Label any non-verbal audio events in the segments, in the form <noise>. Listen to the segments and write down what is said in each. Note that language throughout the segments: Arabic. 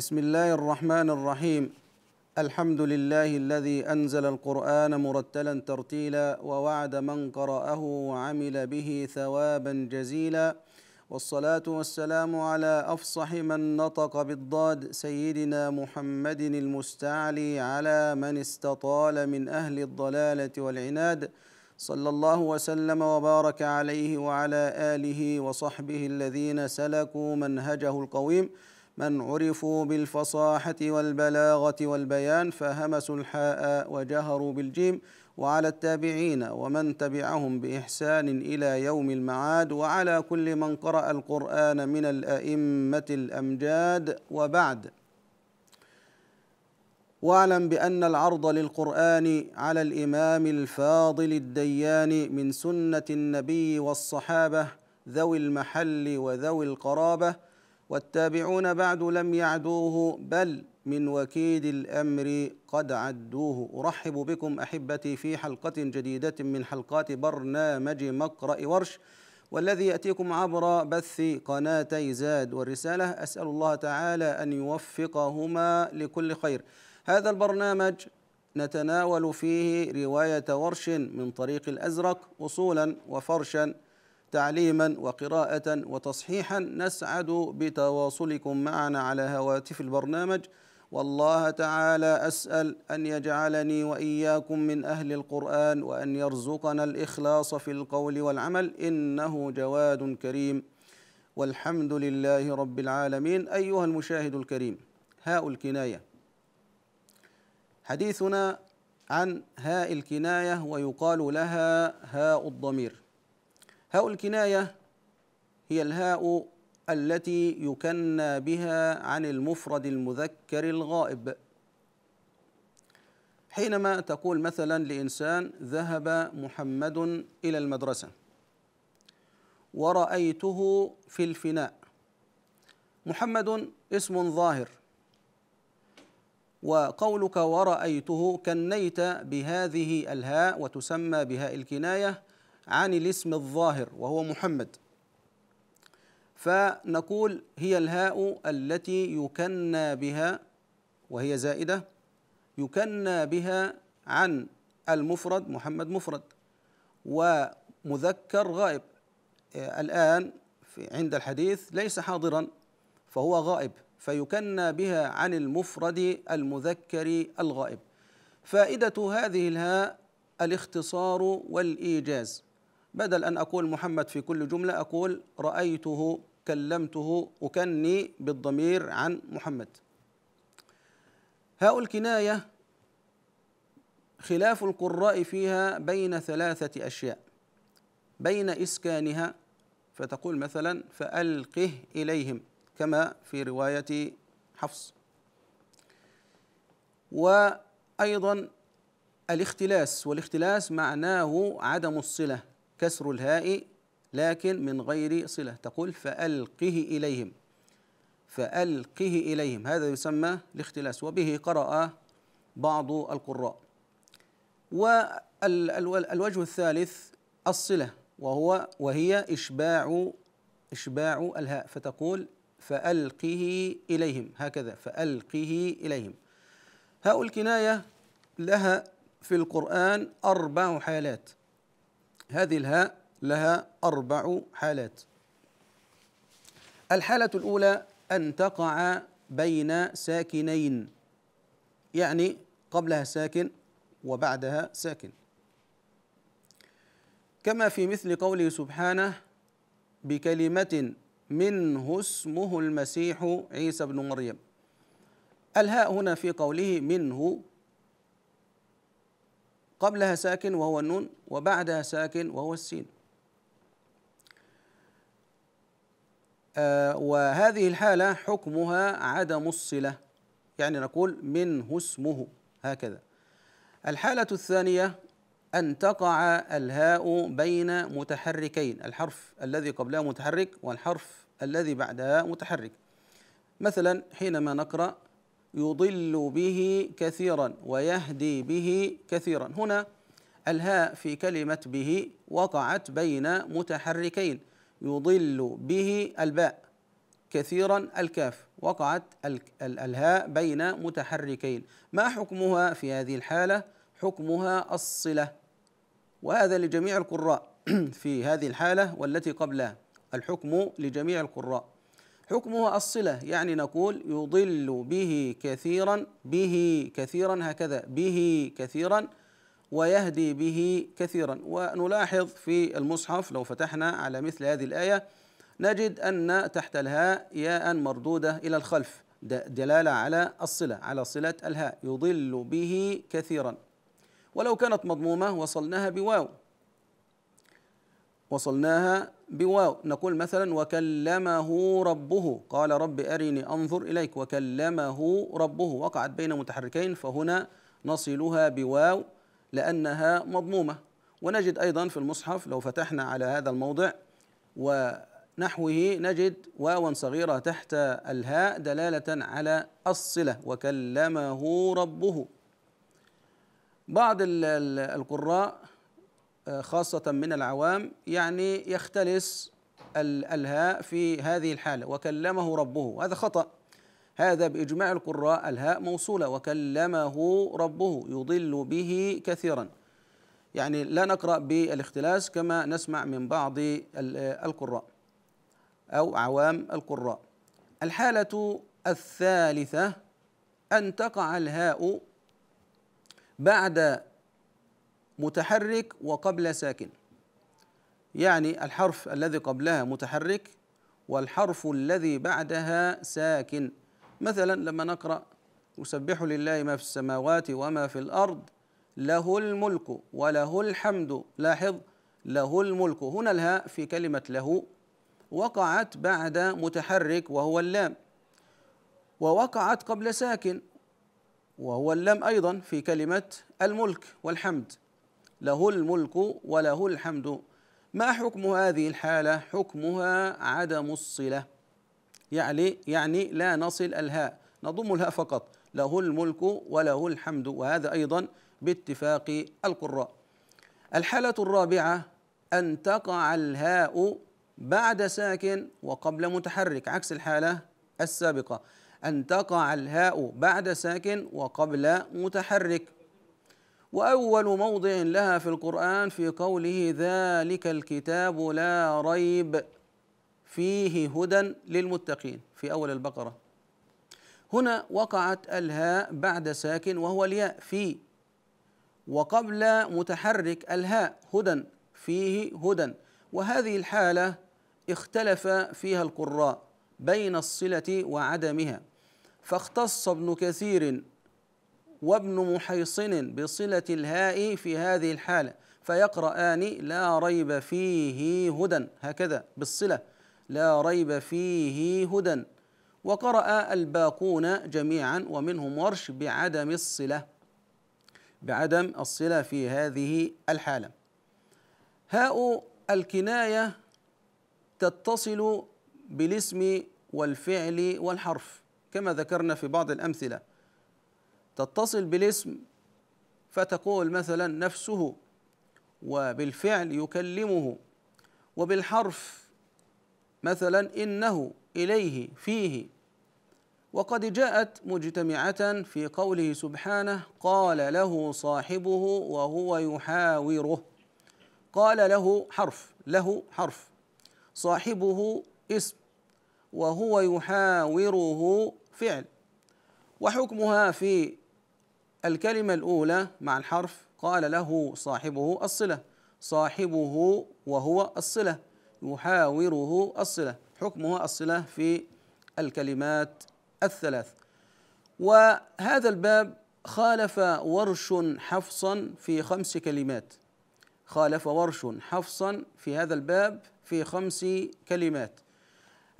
بسم الله الرحمن الرحيم الحمد لله الذي أنزل القرآن مرتلا ترتيلا ووعد من قرأه وعمل به ثوابا جزيلا والصلاة والسلام على أفصح من نطق بالضاد سيدنا محمد المستعلي على من استطال من أهل الضلالة والعناد صلى الله وسلم وبارك عليه وعلى آله وصحبه الذين سلكوا منهجه القويم من عرفوا بالفصاحة والبلاغة والبيان فهمسوا الحاء وجهروا بالجيم وعلى التابعين ومن تبعهم بإحسان إلى يوم المعاد وعلى كل من قرأ القرآن من الأئمة الأمجاد وبعد واعلم بأن العرض للقرآن على الإمام الفاضل الديان من سنة النبي والصحابة ذوي المحل وذوي القرابة والتابعون بعد لم يعدوه بل من وكيد الامر قد عدوه ارحب بكم احبتي في حلقه جديده من حلقات برنامج مقرا ورش والذي ياتيكم عبر بث قناتي زاد والرساله اسال الله تعالى ان يوفقهما لكل خير هذا البرنامج نتناول فيه روايه ورش من طريق الازرق اصولا وفرشا تعليما وقراءة وتصحيحا نسعد بتواصلكم معنا على هواتف البرنامج والله تعالى أسأل أن يجعلني وإياكم من أهل القرآن وأن يرزقنا الإخلاص في القول والعمل إنه جواد كريم والحمد لله رب العالمين أيها المشاهد الكريم هاء الكناية حديثنا عن هاء الكناية ويقال لها هاء الضمير هاء الكناية هي الهاء التي يكنى بها عن المفرد المذكر الغائب حينما تقول مثلا لإنسان ذهب محمد إلى المدرسة ورأيته في الفناء محمد اسم ظاهر وقولك ورأيته كنيت بهذه الهاء وتسمى بهاء الكناية عن الاسم الظاهر وهو محمد فنقول هي الهاء التي يكنى بها وهي زائدة يكنى بها عن المفرد محمد مفرد ومذكر غائب الآن عند الحديث ليس حاضرا فهو غائب فيكنى بها عن المفرد المذكر الغائب فائدة هذه الهاء الاختصار والإيجاز بدل أن أقول محمد في كل جملة أقول رأيته كلمته أكني بالضمير عن محمد هاء الكناية خلاف القراء فيها بين ثلاثة أشياء بين إسكانها فتقول مثلا فألقه إليهم كما في رواية حفص وأيضا الاختلاس والاختلاس معناه عدم الصلة كسر الهاء لكن من غير صلة تقول فألقه إليهم فألقه إليهم هذا يسمى الاختلاس وبه قرأ بعض القراء والوجه الثالث الصلة وهو وهي إشباع إشباع الهاء فتقول فألقه إليهم هكذا فألقه إليهم هاء الكناية لها في القرآن أربع حالات هذه الهاء لها أربع حالات الحالة الأولى أن تقع بين ساكنين يعني قبلها ساكن وبعدها ساكن كما في مثل قوله سبحانه بكلمة منه اسمه المسيح عيسى بن مريم الهاء هنا في قوله منه قبلها ساكن وهو النون وبعدها ساكن وهو السين آه وهذه الحالة حكمها عدم الصلة يعني نقول منه اسمه هكذا الحالة الثانية أن تقع الهاء بين متحركين الحرف الذي قبلها متحرك والحرف الذي بعدها متحرك مثلا حينما نقرأ يضل به كثيرا ويهدي به كثيرا هنا الهاء في كلمة به وقعت بين متحركين يضل به الباء كثيرا الكاف وقعت الهاء بين متحركين ما حكمها في هذه الحالة حكمها الصلة وهذا لجميع القراء <clears throat> في هذه الحالة والتي قبلها الحكم لجميع القراء حكمها الصلة يعني نقول يضل به كثيرا به كثيرا هكذا به كثيرا ويهدي به كثيرا ونلاحظ في المصحف لو فتحنا على مثل هذه الآية نجد أن تحت الهاء ياء مردودة إلى الخلف دلالة على الصلة على صلة الهاء يضل به كثيرا ولو كانت مضمومة وصلناها بواو وصلناها بواو نقول مثلا وكلمه ربه قال رب أرني أنظر إليك وكلمه ربه وقعت بين متحركين فهنا نصلها بواو لأنها مضمومة ونجد أيضا في المصحف لو فتحنا على هذا الموضع ونحوه نجد واوا صغيرة تحت الهاء دلالة على الصلة وكلمه ربه بعض القراء آه، خاصة من العوام يعني يختلس الهاء في هذه الحالة وكلمه ربه هذا خطأ هذا بإجماع القراء الهاء موصولة وكلمه ربه يضل به كثيرا يعني لا نقرأ بالاختلاس كما نسمع من بعض القراء أو عوام القراء الحالة الثالثة أن تقع الهاء بعد متحرك وقبل ساكن يعني الحرف الذي قبلها متحرك والحرف الذي بعدها ساكن مثلا لما نقرأ يسبح لله ما في السماوات وما في الأرض له الملك وله الحمد لاحظ له الملك هنا الهاء في كلمة له وقعت بعد متحرك وهو اللام ووقعت قبل ساكن وهو اللام أيضا في كلمة الملك والحمد له الملك وله الحمد ما حكم هذه الحالة حكمها عدم الصلة يعني يعني لا نصل الهاء نضم الهاء فقط له الملك وله الحمد وهذا أيضا باتفاق القراء الحالة الرابعة أن تقع الهاء بعد ساكن وقبل متحرك عكس الحالة السابقة أن تقع الهاء بعد ساكن وقبل متحرك واول موضع لها في القران في قوله ذلك الكتاب لا ريب فيه هدى للمتقين في اول البقره هنا وقعت الهاء بعد ساكن وهو الياء في وقبل متحرك الهاء هدى فيه هدى وهذه الحاله اختلف فيها القراء بين الصله وعدمها فاختص ابن كثير وابن محيصن بصلة الهاء في هذه الحالة فيقرآن لا ريب فيه هدى هكذا بالصلة لا ريب فيه هدى وقرأ الباقون جميعا ومنهم ورش بعدم الصلة بعدم الصلة في هذه الحالة هاء الكناية تتصل بالاسم والفعل والحرف كما ذكرنا في بعض الأمثلة تتصل بالاسم فتقول مثلا نفسه وبالفعل يكلمه وبالحرف مثلا إنه إليه فيه وقد جاءت مجتمعة في قوله سبحانه قال له صاحبه وهو يحاوره قال له حرف له حرف صاحبه اسم وهو يحاوره فعل وحكمها في الكلمة الأولى مع الحرف قال له صاحبه الصلة صاحبه وهو الصلة يحاوره الصلة حكمها الصلة في الكلمات الثلاث وهذا الباب خالف ورش حفصا في خمس كلمات خالف ورش حفصا في هذا الباب في خمس كلمات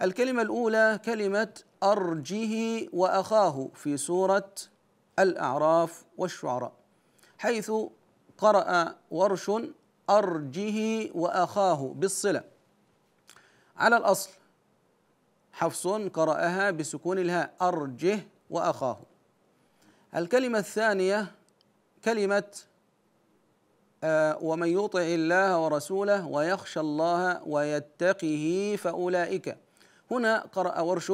الكلمة الأولى كلمة أرجه وأخاه في سورة الأعراف والشعراء حيث قرأ ورش أرجه وأخاه بالصلة على الأصل حفص قرأها بسكون الهاء أرجه وأخاه الكلمة الثانية كلمة آه، ومن يطع الله ورسوله ويخشى الله ويتقه فأولئك هنا قرأ ورش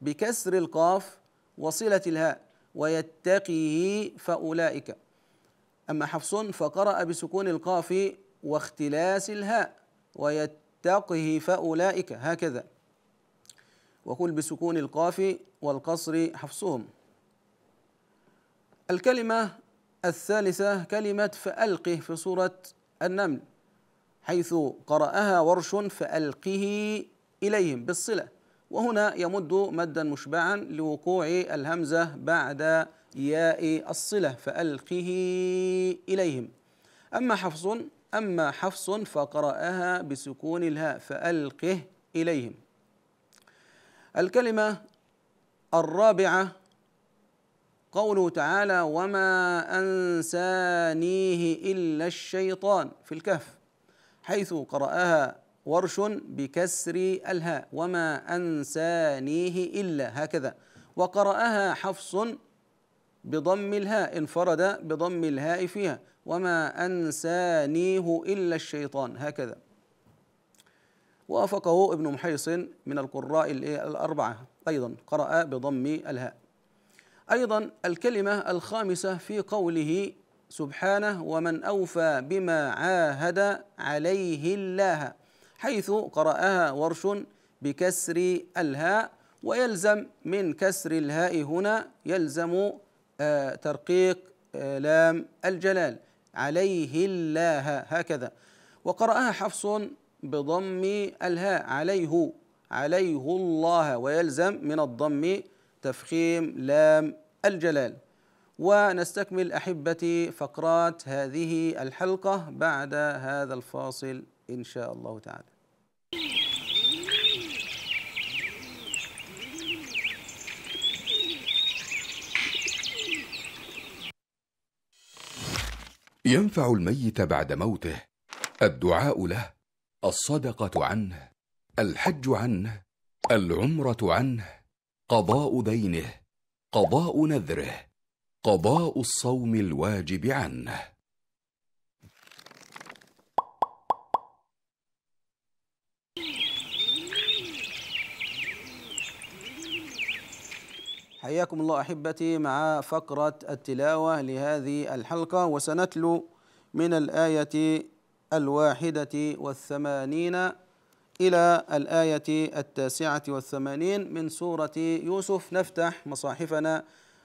بكسر القاف وصلة الهاء ويتقيه فأولئك أما حفص فقرأ بسكون القاف واختلاس الهاء ويتقه فأولئك هكذا وقل بسكون القاف والقصر حفصهم الكلمة الثالثة كلمة فألقه في سورة النمل حيث قرأها ورش فألقه إليهم بالصلة وهنا يمد مدا مشبعا لوقوع الهمزة بعد ياء الصلة فألقه إليهم أما حفص أما حفص فقرأها بسكون الهاء فألقه إليهم الكلمة الرابعة قوله تعالى وما أنسانيه إلا الشيطان في الكهف حيث قرأها ورش بكسر الهاء وما أنسانيه إلا هكذا وقرأها حفص بضم الهاء انفرد بضم الهاء فيها وما أنسانيه إلا الشيطان هكذا وافقه ابن محيص من القراء إيه، الأربعة أيضا قرأ بضم الهاء أيضا الكلمة الخامسة في قوله سبحانه ومن أوفى بما عاهد عليه الله حيث قرأها ورش بكسر الهاء ويلزم من كسر الهاء هنا يلزم آه، ترقيق آه، لام الجلال عليه الله هكذا وقرأها حفص بضم الهاء عليه عليه الله ويلزم من الضم تفخيم لام الجلال ونستكمل احبتي فقرات هذه الحلقه بعد هذا الفاصل ان شاء الله تعالى ينفع الميت بعد موته الدعاء له الصدقه عنه الحج عنه العمره عنه قضاء دينه قضاء نذره قضاء الصوم الواجب عنه حياكم الله أحبتي مع فقرة التلاوة لهذه الحلقة وسنتلو من الآية الواحدة والثمانين إلى الآية التاسعة والثمانين من سورة يوسف نفتح مصاحفنا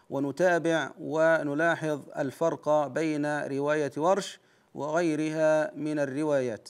ونتابع ونلاحظ الفرق بين رواية ورش وغيرها من الروايات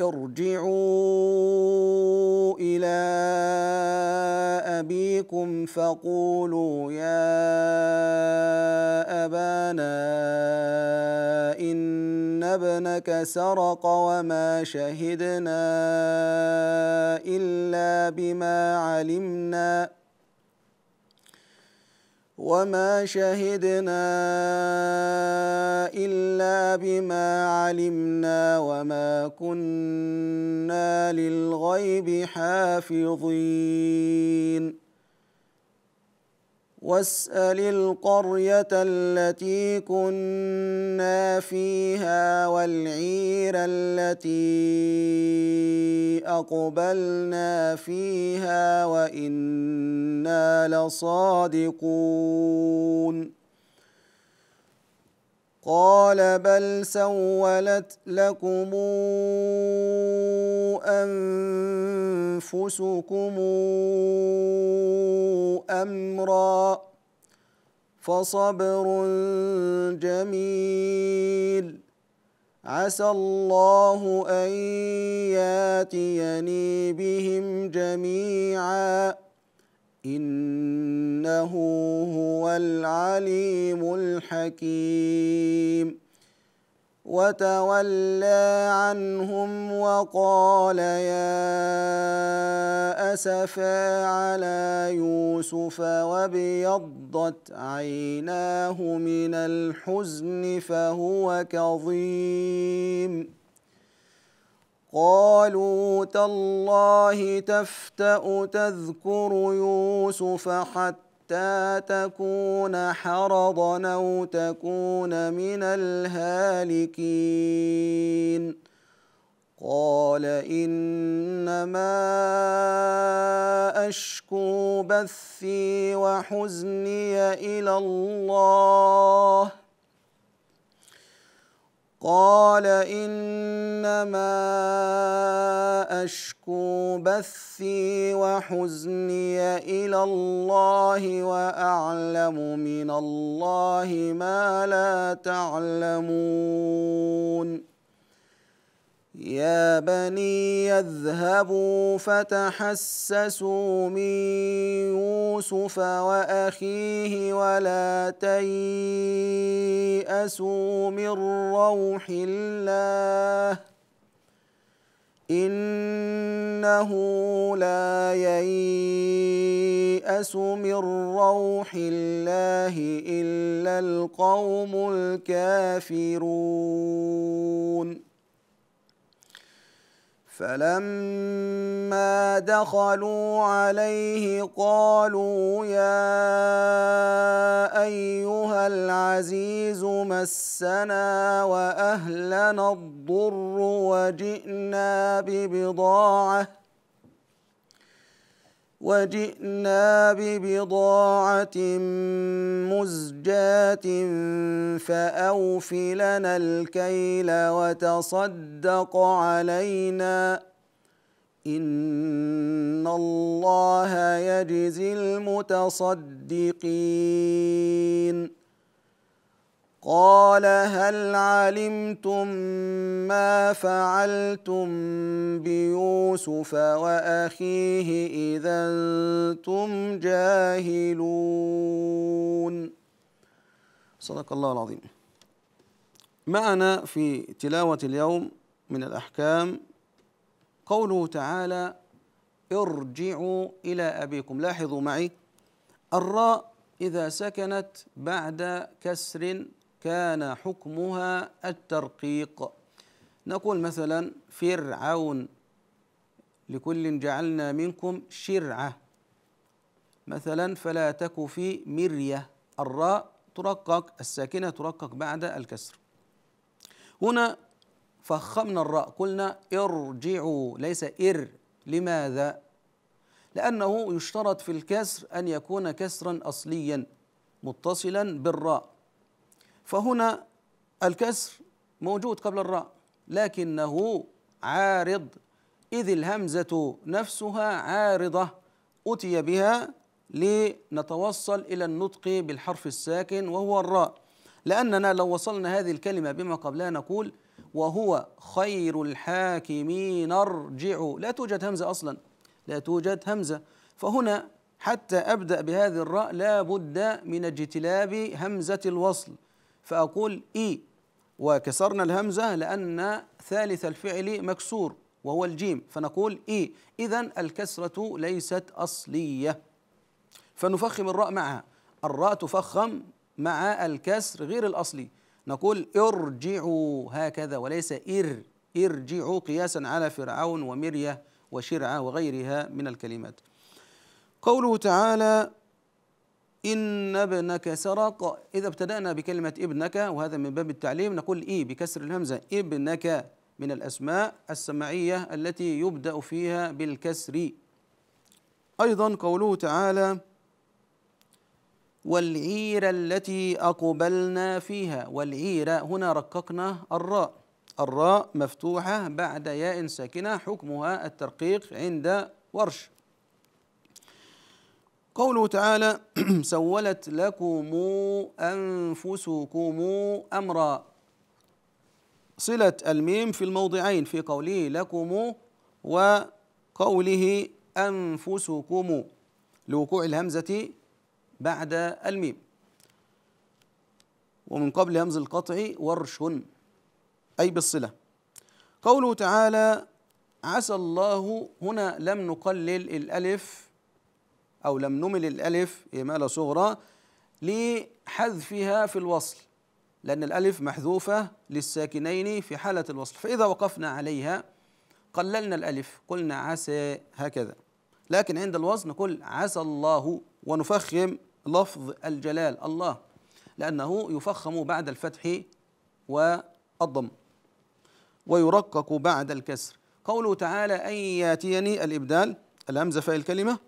ارجعوا إلى أبيكم فقولوا يا أبانا إن ابنك سرق وما شهدنا إلا بما علمنا وما شهدنا إلا بما علمنا وما كنا للغيب حافظين واسال القريه التي كنا فيها والعير التي اقبلنا فيها وانا لصادقون قال بل سولت لكم انفسكم امرا فصبر جميل عسى الله ان ياتيني بهم جميعا إنه هو العليم الحكيم وتولى عنهم وقال يا أسفا على يوسف وابيضت عيناه من الحزن فهو كظيم قالوا تالله تفتأ تذكر يوسف حتى تكون حرضا أو تكون من الهالكين قال إنما أشكو بثي وحزني إلى الله قال انما اشكو بثي وحزني الى الله واعلم من الله ما لا تعلمون يا بني اذهبوا فتحسسوا من يوسف واخيه ولا تياسوا من روح الله انه لا يياس من روح الله الا القوم الكافرون فلما دخلوا عليه قالوا يا ايها العزيز مسنا واهلنا الضر وجئنا ببضاعه وجئنا ببضاعة مزجاة فأوفلنا الكيل وتصدق علينا إن الله يجزي المتصدقين قال هل علمتم ما فعلتم بيوسف واخيه اذا انتم جاهلون صدق الله العظيم معنا في تلاوه اليوم من الاحكام قوله تعالى ارجعوا الى ابيكم لاحظوا معي الراء اذا سكنت بعد كسر كان حكمها الترقيق نقول مثلا فرعون لكل جعلنا منكم شرعة مثلا فلا تك في مرية الراء ترقق الساكنة ترقق بعد الكسر هنا فخمنا الراء قلنا ارجعوا ليس ار لماذا لأنه يشترط في الكسر أن يكون كسرا أصليا متصلا بالراء فهنا الكسر موجود قبل الراء لكنه عارض إذ الهمزة نفسها عارضة أتي بها لنتوصل إلى النطق بالحرف الساكن وهو الراء لأننا لو وصلنا هذه الكلمة بما قبلها نقول وهو خير الحاكمين ارجع لا توجد همزة أصلا لا توجد همزة فهنا حتى أبدأ بهذه الراء لا بد من اجتلاب همزة الوصل فأقول إي وكسرنا الهمزة لأن ثالث الفعل مكسور وهو الجيم فنقول إي إذا الكسرة ليست أصلية فنفخم الراء معها الراء تفخم مع الكسر غير الأصلي نقول ارجعوا هكذا وليس إر ارجعوا قياسا على فرعون ومرية وشرعة وغيرها من الكلمات قوله تعالى إن ابنك سرق إذا ابتدأنا بكلمة ابنك وهذا من باب التعليم نقول إي بكسر الهمزة ابنك من الأسماء السمعية التي يبدأ فيها بالكسر أيضا قوله تعالى والعير التي أقبلنا فيها والعير هنا رققنا الراء الراء مفتوحة بعد ياء ساكنة حكمها الترقيق عند ورش قوله تعالى <clears throat> سولت لكم أنفسكم أمرا صلة الميم في الموضعين في قوله لكم وقوله أنفسكم لوقوع الهمزة بعد الميم ومن قبل همز القطع ورش أي بالصلة قوله تعالى عسى الله هنا لم نقلل الألف أو لم نمل الألف إمالة صغرى لحذفها في الوصل لأن الألف محذوفة للساكنين في حالة الوصل فإذا وقفنا عليها قللنا الألف قلنا عسى هكذا لكن عند الوزن نقول عسى الله ونفخم لفظ الجلال الله لأنه يفخم بعد الفتح والضم ويرقق بعد الكسر قوله تعالى أن ياتيني الإبدال الهمزة فاء الكلمة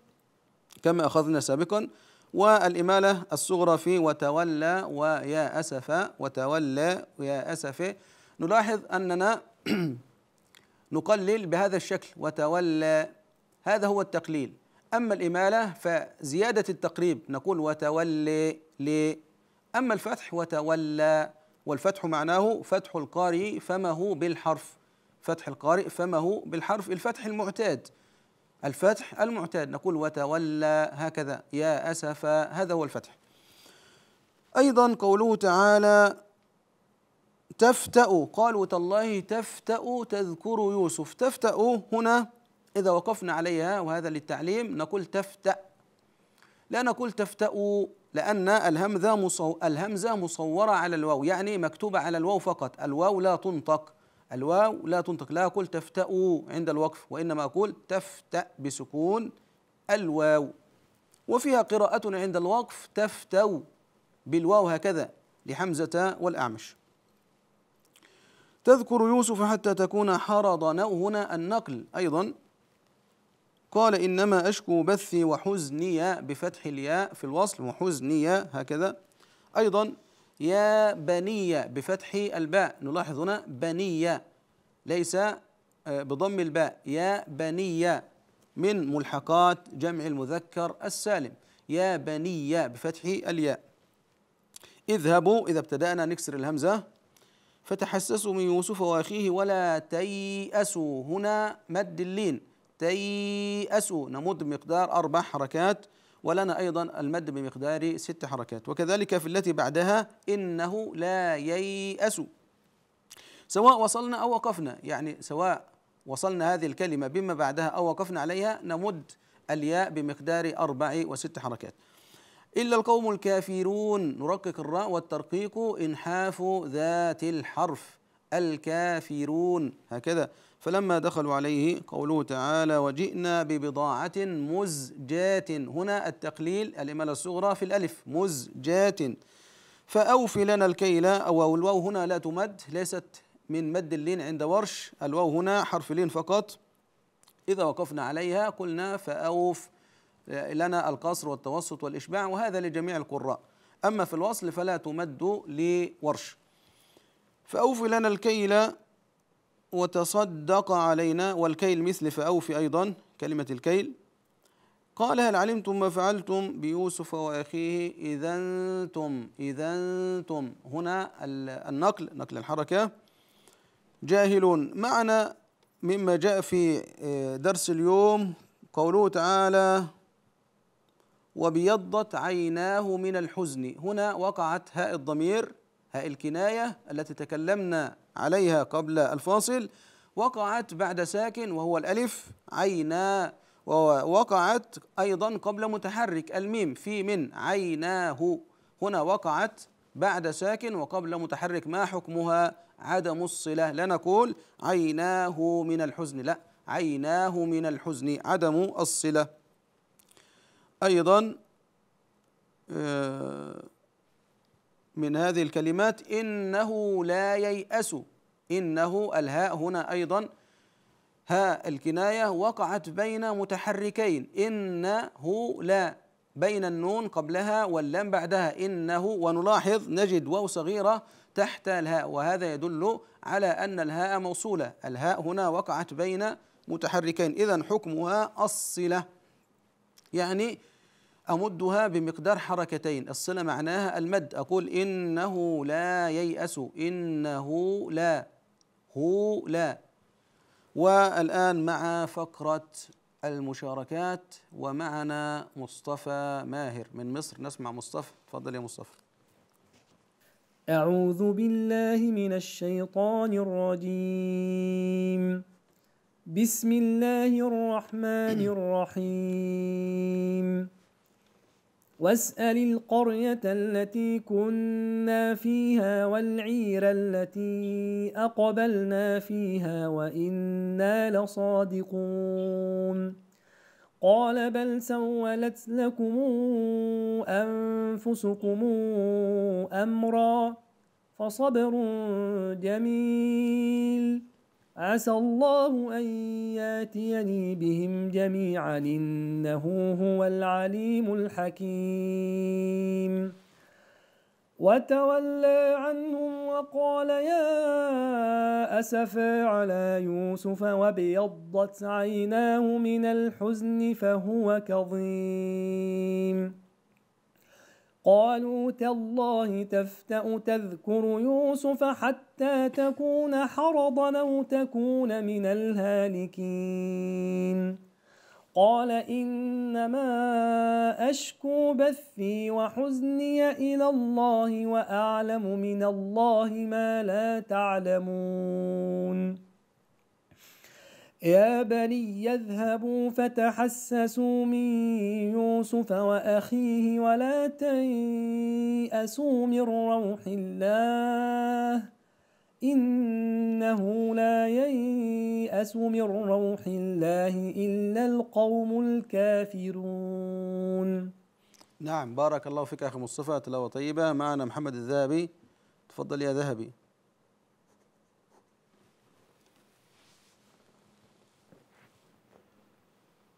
كما أخذنا سابقا والإمالة الصغرى في وتولى ويا أسف وتولى ويا أسف نلاحظ أننا <clears throat> نقلل بهذا الشكل وتولى هذا هو التقليل أما الإمالة فزيادة التقريب نقول وتولي لي أما الفتح وتولى والفتح معناه فتح القارئ فمه بالحرف فتح القارئ فمه بالحرف الفتح المعتاد الفتح المعتاد نقول وتولى هكذا يا أسفا هذا هو الفتح أيضا قوله تعالى تفتأ قالوا تالله تفتأ تذكر يوسف تفتأ هنا إذا وقفنا عليها وهذا للتعليم نقول تفتأ لا نقول تفتأ لأن الهمزة مصورة على الواو يعني مكتوبة على الواو فقط الواو لا تنطق الواو لا تنطق لا أقول تفتأوا عند الوقف وإنما أقول تفتأ بسكون الواو وفيها قراءة عند الوقف تفتو بالواو هكذا لحمزة والأعمش تذكر يوسف حتى تكون حرضا هنا النقل أيضا قال إنما أشكو بثي وحزني بفتح الياء في الوصل وحزني هكذا أيضا يا بني بفتح الباء نلاحظ هنا بني ليس آه، بضم الباء يا بني من ملحقات جمع المذكر السالم يا بني بفتح الياء اذهبوا إذا ابتدأنا نكسر الهمزة فتحسسوا من يوسف وأخيه ولا تيأسوا هنا مد اللين تيأسوا نمد مقدار أربع حركات ولنا أيضا المد بمقدار ست حركات وكذلك في التي بعدها إنه لا ييأس سواء وصلنا أو وقفنا يعني سواء وصلنا هذه الكلمة بما بعدها أو وقفنا عليها نمد الياء بمقدار أربع وست حركات إلا القوم الكافرون نرقق الراء والترقيق إنحاف ذات الحرف الكافرون هكذا فلما دخلوا عليه قوله تعالى وجئنا ببضاعة مزجاة هنا التقليل الإمالة الصغرى في الألف مزجاة فأوف لنا الكيل أو الواو هنا لا تمد ليست من مد اللين عند ورش الواو هنا حرف لين فقط إذا وقفنا عليها قلنا فأوف لنا القصر والتوسط والإشباع وهذا لجميع القراء أما في الوصل فلا تمد لورش فأوف لنا الكيل وتصدق علينا والكيل مثل فأوفي أيضا كلمة الكيل قال هل علمتم ما فعلتم بيوسف وأخيه إذا أنتم إذا أنتم هنا النقل نقل الحركة جاهلون معنى مما جاء في آه، درس اليوم قوله تعالى وبيضت عيناه من الحزن هنا وقعت هاء الضمير هاء الكناية التي تكلمنا عليها قبل الفاصل وقعت بعد ساكن وهو الألف عينا ووقعت أيضا قبل متحرك الميم في من عيناه هنا وقعت بعد ساكن وقبل متحرك ما حكمها عدم الصلة لا نقول عيناه من الحزن لا عيناه من الحزن عدم الصلة أيضا آه من هذه الكلمات إنه لا ييأس إنه الهاء هنا أيضا هاء الكناية وقعت بين متحركين إنه لا بين النون قبلها واللام بعدها إنه ونلاحظ نجد واو صغيرة تحت الهاء وهذا يدل على أن الهاء موصولة الهاء هنا وقعت بين متحركين إذا حكمها الصلة يعني أمدها بمقدار حركتين الصلة معناها المد أقول إنه لا ييأس إنه لا هو لا والآن مع فقرة المشاركات ومعنا مصطفى ماهر من مصر نسمع مصطفى تفضل يا مصطفى أعوذ بالله من الشيطان الرجيم بسم الله الرحمن الرحيم واسأل القرية التي كنا فيها والعير التي أقبلنا فيها وإنا لصادقون قال بل سولت لكم أنفسكم أمرا فصبر جميل عسى الله أن ياتيني بهم جميعا إنه هو العليم الحكيم وتولى عنهم وقال يا أسفى على يوسف وابيضت عيناه من الحزن فهو كظيم قالوا تالله تفتأ تذكر يوسف حتى تكون حرضا أو تكون من الهالكين قال إنما أشكو بثي وحزني إلى الله وأعلم من الله ما لا تعلمون يا بني اذهبوا فتحسسوا من يوسف وأخيه ولا تيأسوا من روح الله إنه لا ييأس من روح الله إلا القوم الكافرون نعم بارك الله فيك أخي مصطفى تلاوة طيبة معنا محمد الذهبي تفضل يا ذهبي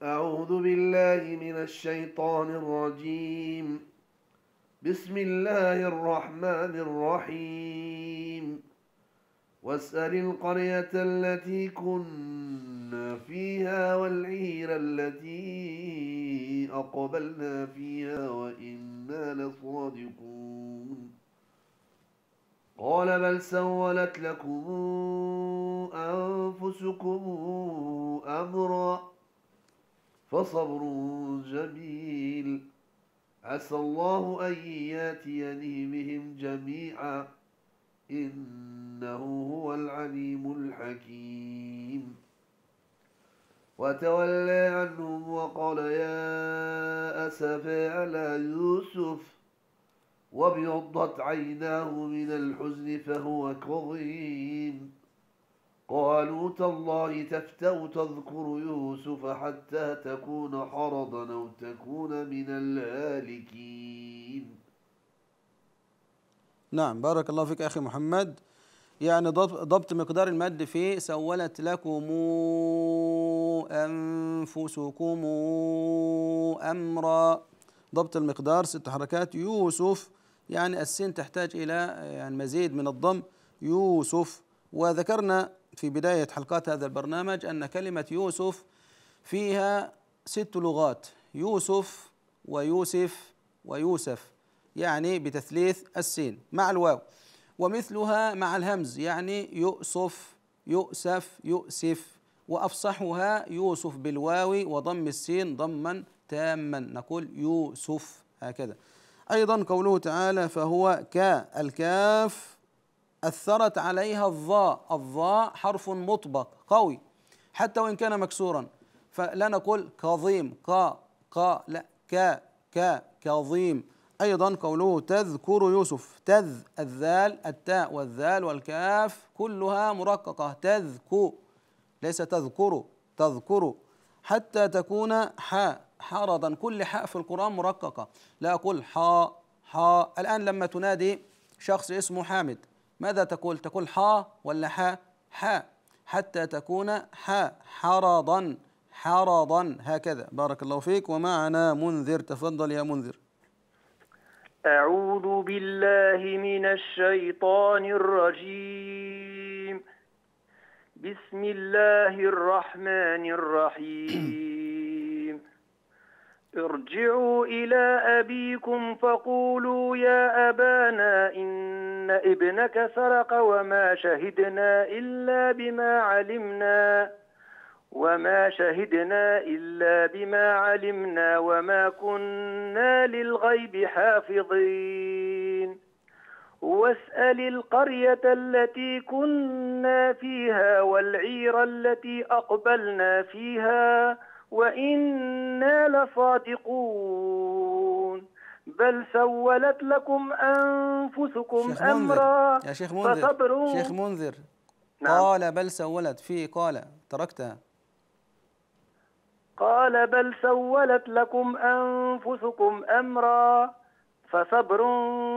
أعوذ بالله من الشيطان الرجيم بسم الله الرحمن الرحيم واسأل القرية التي كنا فيها والعير التي أقبلنا فيها وإنا لصادقون قال بل سولت لكم أنفسكم أمرًا فصبر جميل عسى الله أن ياتيني بهم جميعا إنه هو العليم الحكيم وتولى عنهم وقال يا أسف على يوسف وابيضت عيناه من الحزن فهو كظيم قالوا تالله تفتأ تذكر يوسف حتى تكون حرضا أو تكون من الهالكين نعم بارك الله فيك أخي محمد يعني ضبط مقدار المد في سولت لكم أنفسكم أمرا ضبط المقدار ست حركات يوسف يعني السين تحتاج إلى يعني مزيد من الضم يوسف وذكرنا في بداية حلقات هذا البرنامج أن كلمة يوسف فيها ست لغات يوسف ويوسف ويوسف يعني بتثليث السين مع الواو ومثلها مع الهمز يعني يؤسف يؤسف يؤسف وأفصحها يوسف بالواو وضم السين ضما تاما نقول يوسف هكذا أيضا قوله تعالى فهو كالكاف أثرت عليها الظاء الظاء حرف مطبق قوي حتى وإن كان مكسورا فلا نقول كظيم ق ق لا ك ك كظيم أيضا قوله تذكر يوسف تذ الذال التاء والذال والكاف كلها مرققة تذكو ليس تذكر تذكر حتى تكون حاء حرضا كل حاء في القرآن مرققة لا أقول حاء حاء الآن لما تنادي شخص اسمه حامد ماذا تقول تقول حا ولا حا حا حتى تكون حا حرضا حرضا هكذا بارك الله فيك ومعنا منذر تفضل يا منذر أعوذ بالله من الشيطان الرجيم بسم الله الرحمن الرحيم ارجعوا إلى أبيكم فقولوا يا أبانا إن ابنك سرق وما شهدنا إلا بما علمنا وما شهدنا إلا بما علمنا وما كنا للغيب حافظين واسأل القرية التي كنا فيها والعير التي أقبلنا فيها وإنا لصادقون بل سولت لكم أنفسكم شيخ أمرا يا شيخ منذر فصبر شيخ منذر نعم. قال بل سولت في قال تركتها قال بل سولت لكم أنفسكم أمرا فصبر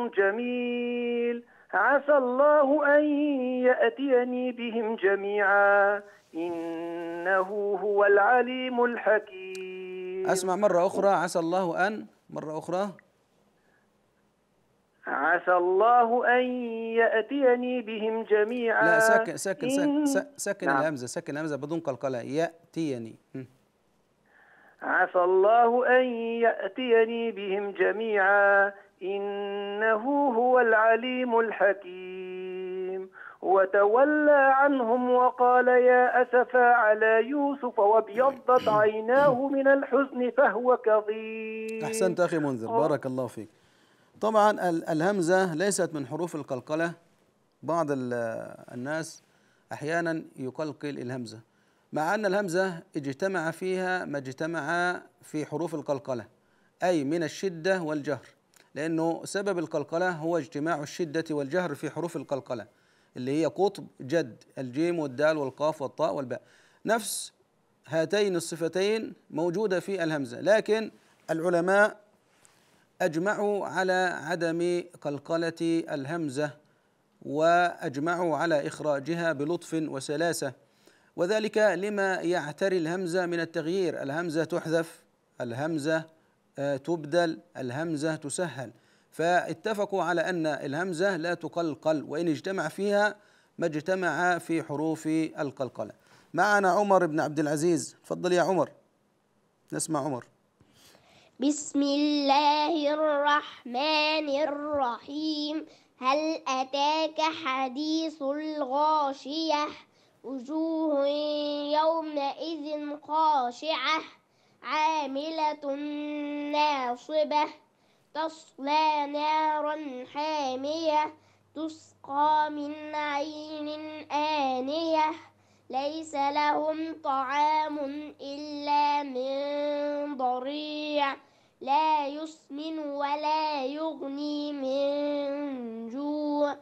جميل عسى الله أن يأتيني بهم جميعا إنه هو العليم الحكيم أسمع مرة أخرى عسى الله أن مرة أخرى عسى الله أن يأتيني بهم جميعا لا ساكن ساكن ساكن, ساكن نعم. الهمزة ساكن الهمزة بدون قلقلة يأتيني عسى الله أن يأتيني بهم جميعا إنه هو العليم الحكيم وتولى عنهم وقال يا أسفا على يوسف وابيضت <coughs> عيناه من الحزن فهو كظيم أحسنت أخي منذر بارك الله فيك طبعا الهمزة ليست من حروف القلقلة بعض الناس أحيانا يقلقل الهمزة مع أن الهمزة اجتمع فيها ما اجتمع في حروف القلقلة أي من الشدة والجهر لأنه سبب القلقلة هو اجتماع الشدة والجهر في حروف القلقلة اللي هي قطب جد الجيم والدال والقاف والطاء والباء نفس هاتين الصفتين موجودة في الهمزة لكن العلماء أجمعوا على عدم قلقلة الهمزة وأجمعوا على إخراجها بلطف وسلاسة وذلك لما يعتري الهمزة من التغيير الهمزة تحذف الهمزة آه، تبدل الهمزة تسهل فاتفقوا على أن الهمزة لا تقلقل وإن اجتمع فيها ما اجتمع في حروف القلقلة معنا عمر بن عبد العزيز تفضل يا عمر نسمع عمر بسم الله الرحمن الرحيم هل أتاك حديث الغاشية وجوه يومئذ خاشعة عاملة ناصبة تصلى نارا حامية تسقى من عين آنية ليس لهم طعام إلا من ضريع لا يسمن ولا يغني من جوع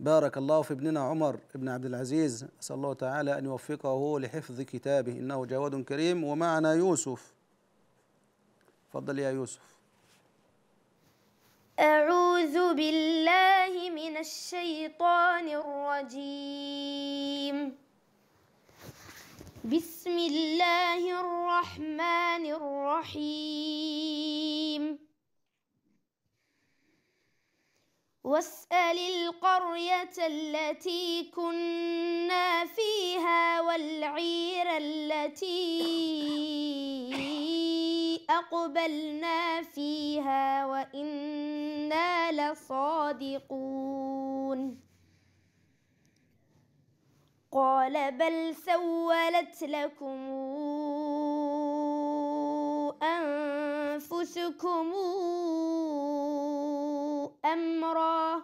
بارك الله في ابننا عمر ابن عبد العزيز أسأل الله تعالى أن يوفقه لحفظ كتابه إنه جواد كريم ومعنا يوسف تفضل يا يوسف أعوذ بالله من الشيطان الرجيم بسم الله الرحمن الرحيم واسأل القرية التي كنا فيها والعير التي أقبلنا فيها وإنا لصادقون قال بل سولت لكم أنفسكم أمرا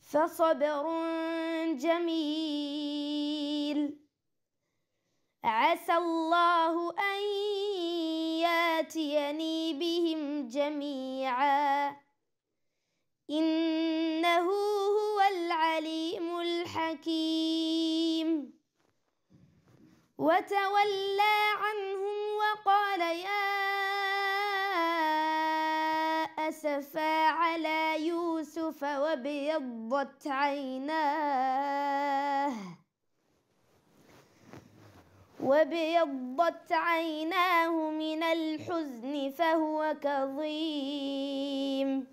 فصبر جميل عسى الله أن ياتيني بهم جميعا انه هو العليم الحكيم وتولى عنهم وقال يا اسفا على يوسف وابيضت عيناه وابيضت عيناه من الحزن فهو كظيم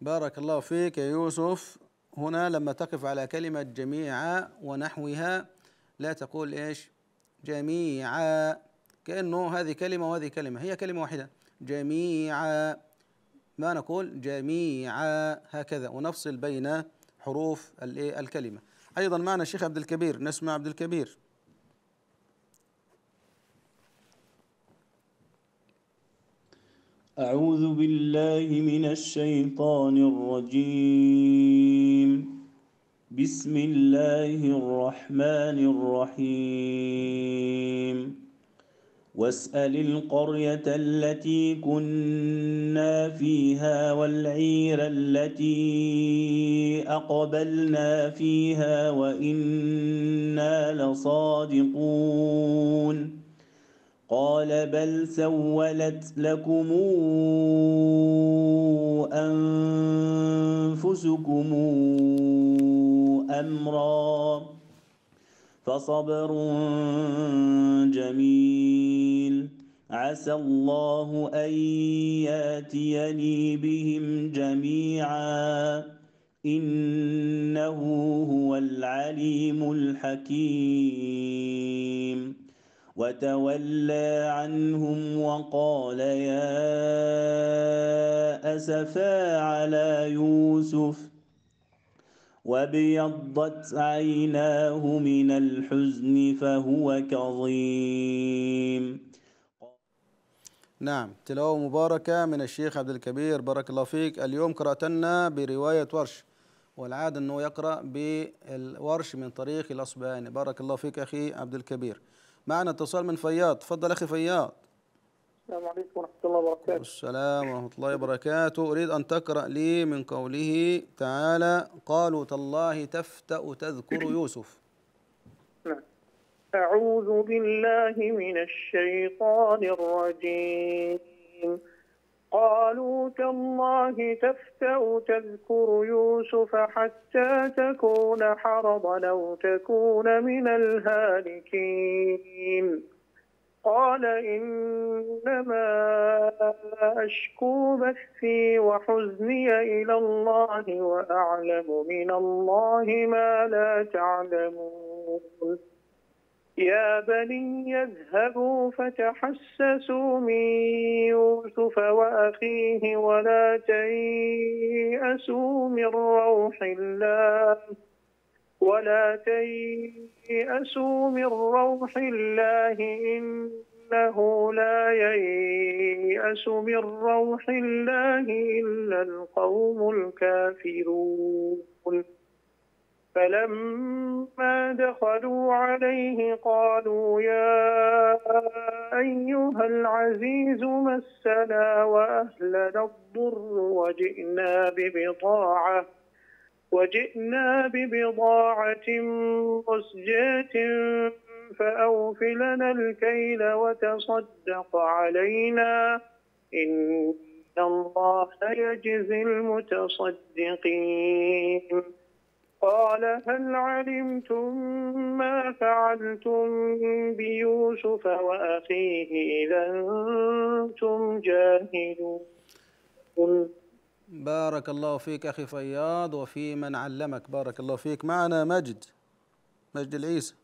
بارك الله فيك يا يوسف هنا لما تقف على كلمة جميعا ونحوها لا تقول إيش جميعا كأنه هذه كلمة وهذه كلمة هي كلمة واحدة جميعا ما نقول جميعا هكذا ونفصل بين حروف إيه؟ الكلمة أيضا معنا الشيخ عبد الكبير نسمع عبد الكبير أعوذ بالله من الشيطان الرجيم بسم الله الرحمن الرحيم واسأل القرية التي كنا فيها والعير التي أقبلنا فيها وإنا لصادقون قال بل سولت لكم أنفسكم أمرا فصبر جميل عسى الله أن ياتيني بهم جميعا إنه هو العليم الحكيم وتولى عنهم وقال يا أسفا على يوسف وابيضت عيناه من الحزن فهو كظيم نعم تلاوة مباركة من الشيخ عبد الكبير بارك الله فيك اليوم قرأتنا برواية ورش والعادة أنه يقرأ بالورش من طريق الأصبعاني بارك الله فيك أخي عبد الكبير معنا اتصال من فياض تفضل أخي فياض السلام عليكم ورحمة الله وبركاته السلام ورحمة الله وبركاته أريد أن تقرأ لي من قوله تعالى قالوا تالله تفتأ تذكر يوسف نعم. أعوذ بالله من الشيطان الرجيم قالوا تالله تفتأ تذكر يوسف حتى تكون حرضا أو تكون من الهالكين قال إنما أشكو بثي وحزني إلى الله وأعلم من الله ما لا تعلمون يا بني اذهبوا فتحسسوا من يوسف وأخيه ولا تيأسوا من روح الله ولا تيأسوا من روح الله إنه لا ييأس من روح الله إلا القوم الكافرون فلما دخلوا عليه قالوا يا أيها العزيز مسنا وأهلنا الضر وجئنا ببضاعة وجئنا ببضاعة مسجاة فأوفلنا الكيل وتصدق علينا إن الله يجزي المتصدقين قال هل علمتم ما فعلتم بيوسف وأخيه إذا أنتم جاهلون بارك الله فيك أخي فياض وفي من علمك بارك الله فيك معنا مجد مجد العيسى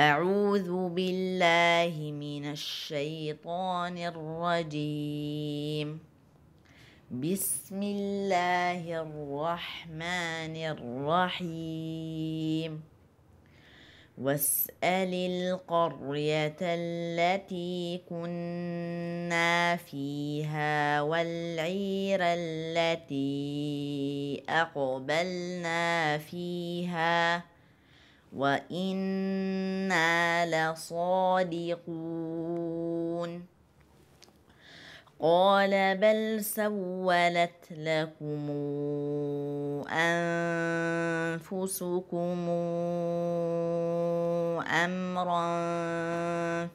أعوذ بالله من الشيطان الرجيم بسم الله الرحمن الرحيم واسأل القرية التي كنا فيها والعير التي أقبلنا فيها وإنا لصادقون قال بل سولت لكم انفسكم امرا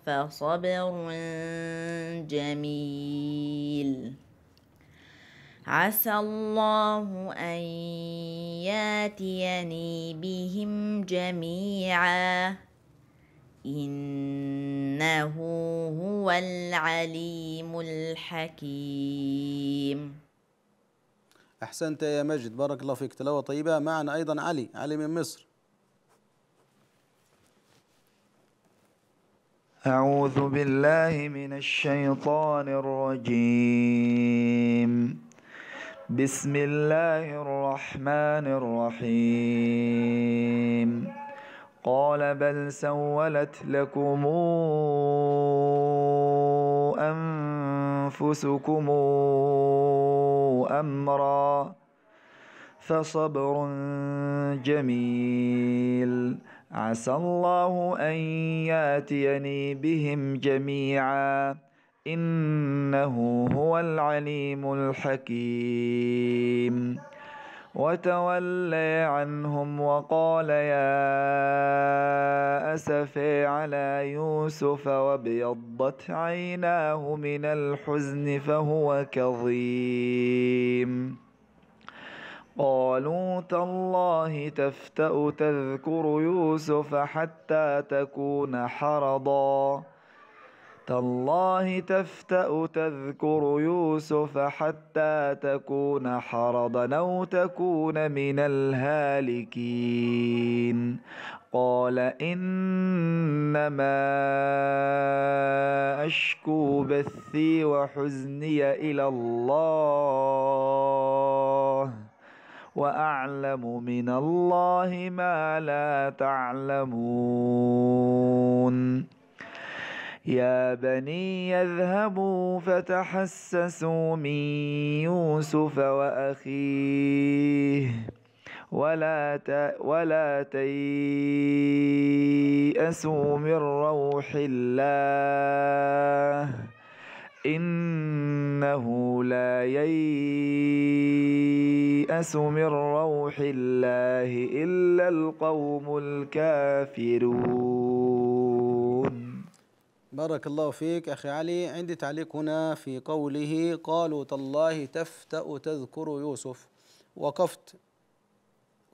فصبر جميل عسى الله ان ياتيني بهم جميعا انه هو العليم العليم الحكيم أحسنت يا مجد بارك الله فيك تلاوة طيبة معنا أيضا علي علي من مصر أعوذ بالله من الشيطان الرجيم بسم الله الرحمن الرحيم قال بل سولت لكم أن أنفسكم أمرا فصبر جميل عسى الله أن ياتيني بهم جميعا إنه هو العليم الحكيم وتولى عنهم وقال يا أسفي على يوسف وابيضت عيناه من الحزن فهو كظيم قالوا تالله تفتأ تذكر يوسف حتى تكون حرضاً تالله تفتأ تذكر يوسف حتى تكون حرضا أو تكون من الهالكين قال إنما أشكو بثي وحزني إلى الله وأعلم من الله ما لا تعلمون يا بني يذهبوا فتحسسوا من يوسف وأخيه ولا ولا تيأسوا من روح الله إنه لا ييأس من روح الله إلا القوم الكافرون بارك الله فيك أخي علي عندي تعليق هنا في قوله قالوا تالله تفتأ تذكر يوسف وقفت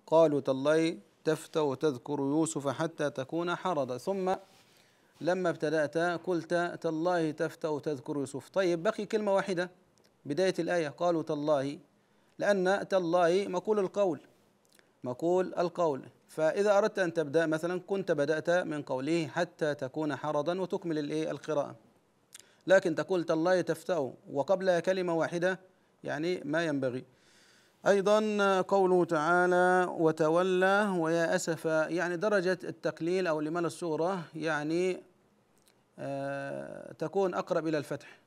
قالوا تالله تفتأ تذكر يوسف حتى تكون حرضا ثم لما ابتدأت قلت تالله تفتأ تذكر يوسف طيب بقي كلمة واحدة بداية الآية قالوا تالله لأن تالله مقول القول مقول القول فإذا أردت أن تبدأ مثلا كنت بدأت من قوله حتى تكون حرضا وتكمل الإيه القراءة لكن تقول تالله تفتأ وقبلها كلمة واحدة يعني ما ينبغي أيضا قوله تعالى وتولى ويا أسف يعني درجة التقليل أو لمن الصورة يعني آه، تكون أقرب إلى الفتح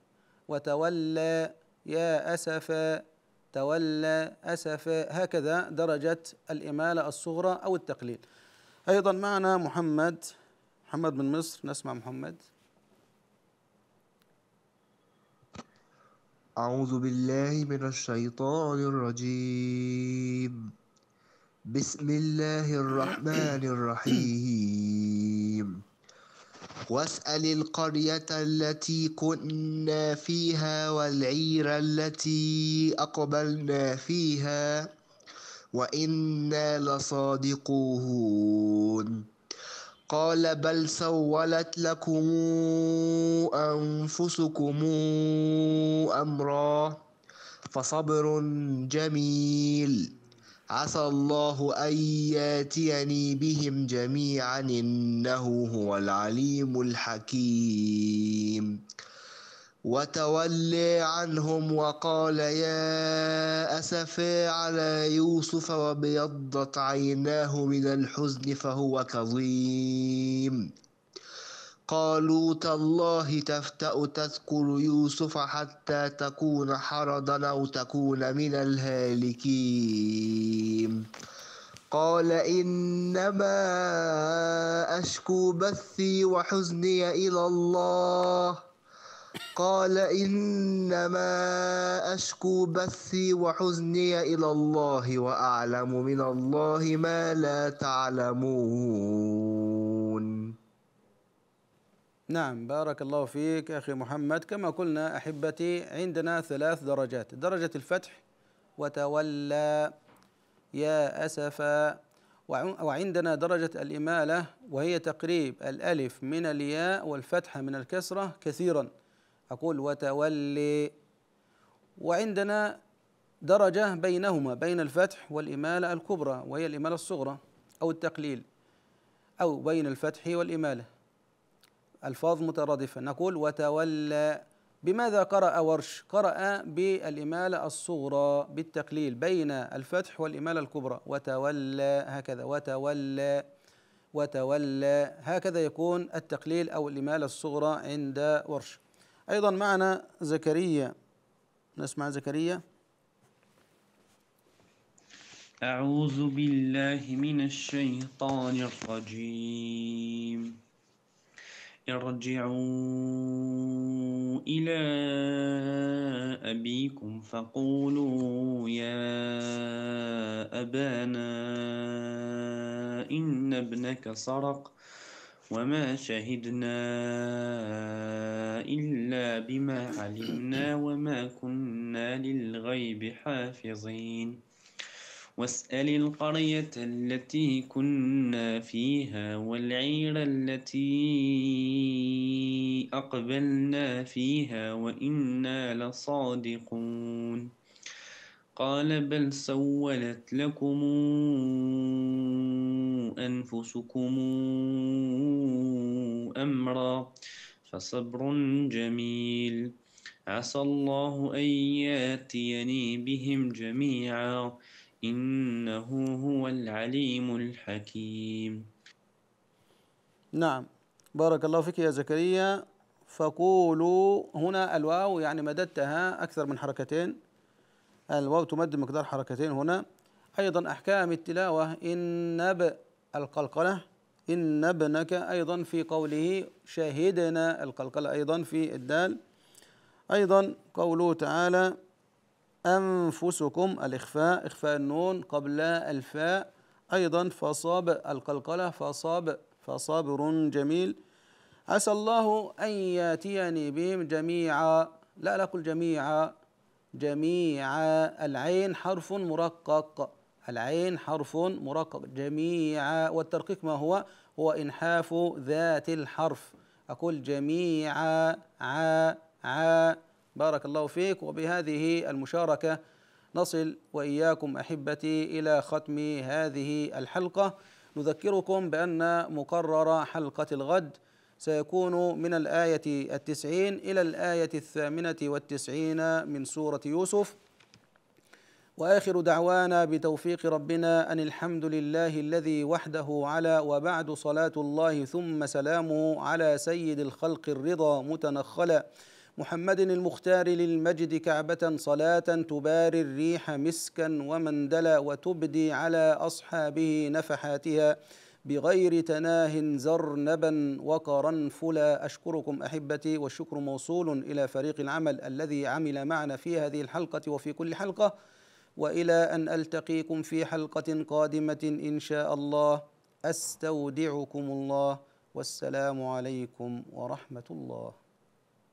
وتولى يا أسف تولى أسفا هكذا درجة الإمالة الصغرى أو التقليل أيضا معنا محمد محمد من مصر نسمع محمد أعوذ بالله من الشيطان الرجيم بسم الله الرحمن الرحيم واسأل القرية التي كنا فيها والعير التي أقبلنا فيها وإنا لصادقون قال بل سولت لكم أنفسكم أمرا فصبر جميل عسى الله أن ياتيني بهم جميعا إنه هو العليم الحكيم وتولي عنهم وقال يا أسفى على يوسف وابيضت عيناه من الحزن فهو كظيم قالوا تالله تفتأ تذكر يوسف حتى تكون حرضا أو تكون من الهالكين قال إنما أشكو بثي وحزني إلى الله قال إنما أشكو بثي وحزني إلى الله وأعلم من الله ما لا تعلمون نعم بارك الله فيك أخي محمد كما قلنا أحبتي عندنا ثلاث درجات درجة الفتح وتولى يا أسفا وعندنا درجة الإمالة وهي تقريب الألف من الياء والفتحة من الكسرة كثيرا أقول وتولي وعندنا درجة بينهما بين الفتح والإمالة الكبرى وهي الإمالة الصغرى أو التقليل أو بين الفتح والإمالة ألفاظ مترادفة نقول وتولى بماذا قرأ ورش؟ قرأ بالإمالة الصغرى بالتقليل بين الفتح والإمالة الكبرى وتولى هكذا وتولى وتولى هكذا يكون التقليل أو الإمالة الصغرى عند ورش أيضا معنا زكريا نسمع زكريا أعوذ بالله من الشيطان الرجيم ارجعوا إلى أبيكم فقولوا يا أبانا إن ابنك سرق وما شهدنا إلا بما علمنا وما كنا للغيب حافظين واسأل القرية التي كنا فيها والعير التي أقبلنا فيها وإنا لصادقون قال بل سولت لكم أنفسكم أمرا فصبر جميل عسى الله أن ياتيني بهم جميعا إنه هو العليم الحكيم نعم بارك الله فيك يا زكريا فقولوا هنا الواو يعني مددتها أكثر من حركتين الواو تمد مقدار حركتين هنا أيضا أحكام التلاوة إنب القلقلة إن ابنك أيضا في قوله شهدنا القلقلة أيضا في الدال أيضا قوله تعالى أنفسكم الإخفاء إخفاء النون قبل الفاء أيضا فصاب القلقلة فصاب فصابر جميل عسى الله أن يأتيني بهم جميعا لا لا أقول جميعا جميعا العين حرف مرقق العين حرف مرقق جميعا والترقيق ما هو هو إنحاف ذات الحرف أقول جميعا عا عا بارك الله فيك وبهذه المشاركة نصل وإياكم أحبتي إلى ختم هذه الحلقة نذكركم بأن مقرر حلقة الغد سيكون من الآية التسعين إلى الآية الثامنة والتسعين من سورة يوسف واخر دعوانا بتوفيق ربنا ان الحمد لله الذي وحده على وبعد صلاه الله ثم سلامه على سيد الخلق الرضا متنخلا محمد المختار للمجد كعبة صلاة تباري الريح مسكا ومندلا وتبدي على أصحابه نفحاتها بغير تناه زرنبا وقرنفلا أشكركم أحبتي والشكر موصول إلى فريق العمل الذي عمل معنا في هذه الحلقة وفي كل حلقة وإلى أن ألتقيكم في حلقة قادمة إن شاء الله أستودعكم الله والسلام عليكم ورحمة الله